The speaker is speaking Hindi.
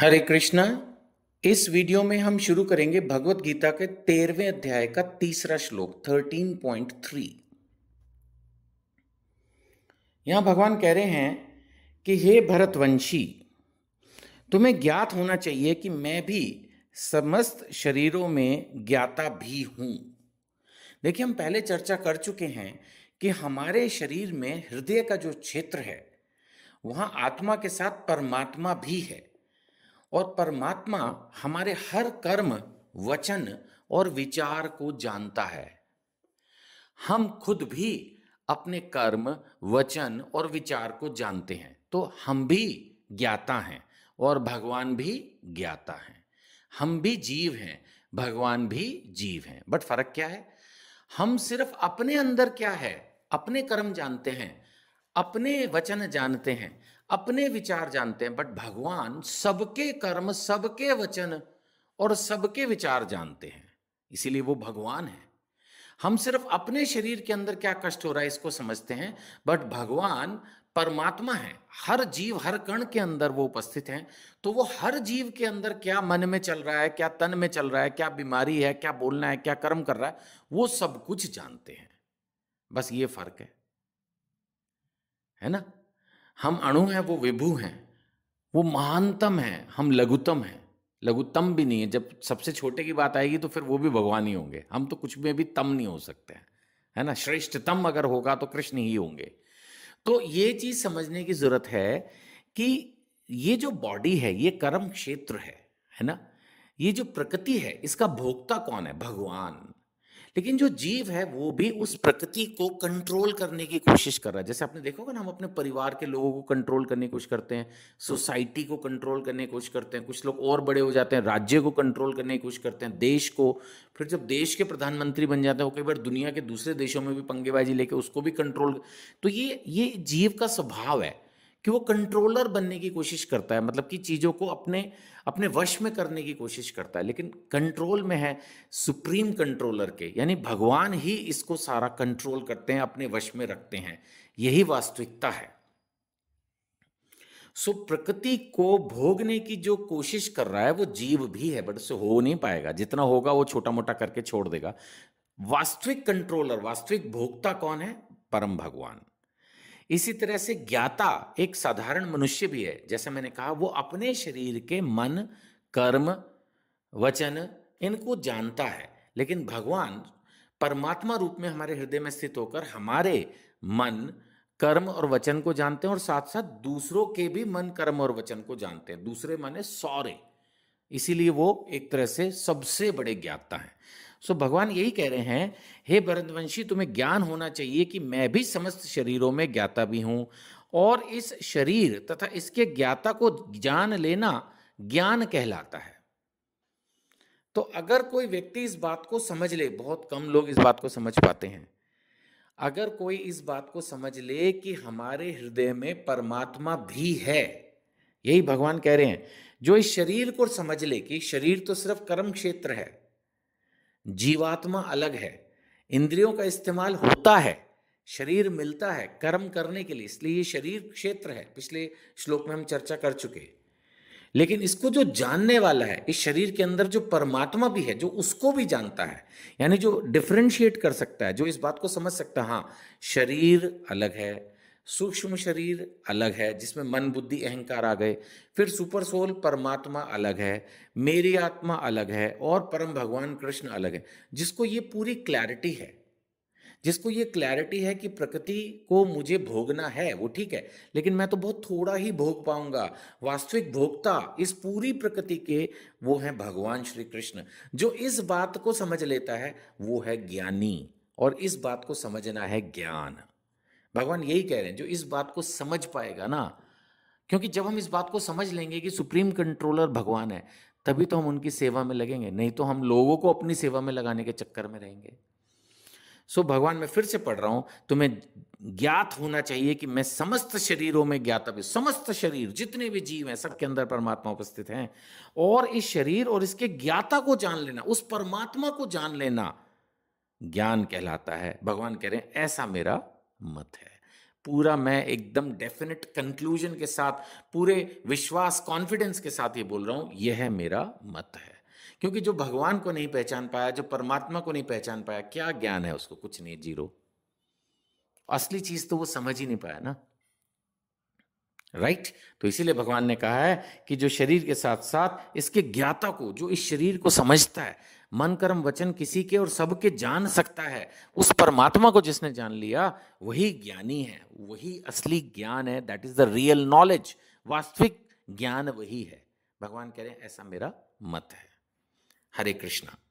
हरे कृष्णा इस वीडियो में हम शुरू करेंगे भगवत गीता के तेरहवें अध्याय का तीसरा श्लोक 13.3 यहां भगवान कह रहे हैं कि हे भरतवंशी तुम्हें ज्ञात होना चाहिए कि मैं भी समस्त शरीरों में ज्ञाता भी हूं देखिए हम पहले चर्चा कर चुके हैं कि हमारे शरीर में हृदय का जो क्षेत्र है वहां आत्मा के साथ परमात्मा भी है और परमात्मा हाँ। हमारे हर कर्म वचन और विचार को जानता है हम खुद भी अपने कर्म वचन और विचार को जानते हैं तो हम भी ज्ञाता हैं और भगवान भी ज्ञाता हैं हम भी जीव हैं भगवान भी जीव हैं बट फर्क क्या है हम सिर्फ अपने अंदर क्या है अपने कर्म जानते हैं अपने वचन जानते हैं अपने विचार जानते हैं बट भगवान सबके कर्म सबके वचन और सबके विचार जानते हैं इसीलिए वो भगवान है हम सिर्फ अपने शरीर के अंदर क्या कष्ट हो रहा है इसको समझते हैं बट भगवान परमात्मा है हर जीव हर कण के अंदर वो उपस्थित हैं तो वो हर जीव के अंदर क्या मन में चल रहा है क्या तन में चल रहा है क्या बीमारी है क्या बोलना है क्या कर्म कर रहा है वो सब कुछ जानते हैं बस ये फर्क है है ना हम अणु हैं वो विभू हैं वो महानतम हैं हम लघुतम हैं लघुतम भी नहीं है जब सबसे छोटे की बात आएगी तो फिर वो भी भगवान ही होंगे हम तो कुछ में भी तम नहीं हो सकते हैं है ना श्रेष्ठतम अगर होगा तो कृष्ण ही होंगे तो ये चीज समझने की जरूरत है कि ये जो बॉडी है ये कर्म क्षेत्र है है ना ये जो प्रकृति है इसका भोक्ता कौन है भगवान लेकिन जो जीव है वो भी उस प्रकृति को कंट्रोल करने की कोशिश कर रहा है जैसे आपने देखोगे ना हम अपने परिवार के लोगों को कंट्रोल करने की कोशिश करते हैं सोसाइटी को कंट्रोल करने की कोशिश करते हैं कुछ लोग और बड़े हो जाते हैं राज्य को कंट्रोल करने की कोशिश करते हैं देश को फिर जब देश के प्रधानमंत्री बन जाते हैं वो कई बार दुनिया के दूसरे देशों में भी पंगेबाजी लेके उसको भी कंट्रोल तो ये ये जीव का स्वभाव है कि वो कंट्रोलर बनने की कोशिश करता है मतलब कि चीज़ों को अपने अपने वश में करने की कोशिश करता है लेकिन कंट्रोल में है सुप्रीम कंट्रोलर के यानी भगवान ही इसको सारा कंट्रोल करते हैं अपने वश में रखते हैं यही वास्तविकता है सो प्रकृति को भोगने की जो कोशिश कर रहा है वो जीव भी है बट उससे हो नहीं पाएगा जितना होगा वो छोटा मोटा करके छोड़ देगा वास्तविक कंट्रोलर वास्तविक भोगता कौन है परम भगवान इसी तरह से ज्ञाता एक साधारण मनुष्य भी है जैसे मैंने कहा वो अपने शरीर के मन कर्म वचन इनको जानता है लेकिन भगवान परमात्मा रूप में हमारे हृदय में स्थित होकर हमारे मन कर्म और वचन को जानते हैं और साथ साथ दूसरों के भी मन कर्म और वचन को जानते हैं दूसरे माने सौरे इसीलिए वो एक तरह से सबसे बड़े ज्ञाता हैं सो भगवान यही कह रहे हैं हे भरतवंशी तुम्हें ज्ञान होना चाहिए कि मैं भी समस्त शरीरों में ज्ञाता भी हूँ और इस शरीर तथा इसके ज्ञाता को जान लेना ज्ञान कहलाता है तो अगर कोई व्यक्ति इस बात को समझ ले बहुत कम लोग इस बात को समझ पाते हैं अगर कोई इस बात को समझ ले कि हमारे हृदय में परमात्मा भी है यही भगवान कह रहे हैं जो इस शरीर को समझ ले कि शरीर तो सिर्फ कर्म क्षेत्र है जीवात्मा अलग है इंद्रियों का इस्तेमाल होता है शरीर मिलता है कर्म करने के लिए इसलिए ये शरीर क्षेत्र है पिछले श्लोक में हम चर्चा कर चुके लेकिन इसको जो जानने वाला है इस शरीर के अंदर जो परमात्मा भी है जो उसको भी जानता है यानी जो डिफ्रेंशिएट कर सकता है जो इस बात को समझ सकता है हाँ शरीर अलग है सूक्ष्म शरीर अलग है जिसमें मन बुद्धि अहंकार आ गए फिर सुपर सोल परमात्मा अलग है मेरी आत्मा अलग है और परम भगवान कृष्ण अलग है जिसको ये पूरी क्लैरिटी है जिसको ये क्लैरिटी है कि प्रकृति को मुझे भोगना है वो ठीक है लेकिन मैं तो बहुत थोड़ा ही भोग पाऊंगा वास्तविक भोगता इस पूरी प्रकृति के वो हैं भगवान श्री कृष्ण जो इस बात को समझ लेता है वो है ज्ञानी और इस बात को समझना है ज्ञान भगवान यही कह रहे हैं जो इस बात को समझ पाएगा ना क्योंकि जब हम इस बात को समझ लेंगे कि सुप्रीम कंट्रोलर भगवान है तभी तो हम उनकी सेवा में लगेंगे नहीं तो हम लोगों को अपनी सेवा में लगाने के चक्कर में रहेंगे सो भगवान मैं फिर से पढ़ रहा हूं तुम्हें ज्ञात होना चाहिए कि मैं समस्त शरीरों में ज्ञातव्य समस्त शरीर जितने भी जीव हैं सबके अंदर परमात्मा उपस्थित हैं और इस शरीर और इसके ज्ञाता को जान लेना उस परमात्मा को जान लेना ज्ञान कहलाता है भगवान कह रहे हैं ऐसा मेरा मत है पूरा मैं एकदम डेफिनेट कंक्लूजन के साथ पूरे विश्वास कॉन्फिडेंस के साथ ये बोल रहा हूं यह है मेरा मत है क्योंकि जो भगवान को नहीं पहचान पाया जो परमात्मा को नहीं पहचान पाया क्या ज्ञान है उसको कुछ नहीं जीरो असली चीज तो वो समझ ही नहीं पाया ना राइट right? तो इसीलिए भगवान ने कहा है कि जो शरीर के साथ साथ इसके ज्ञाता को जो इस शरीर को समझता है मन कर्म वचन किसी के और सबके जान सकता है उस परमात्मा को जिसने जान लिया वही ज्ञानी है वही असली ज्ञान है that is the real knowledge वास्तविक ज्ञान वही है भगवान कह रहे हैं ऐसा मेरा मत है हरे कृष्णा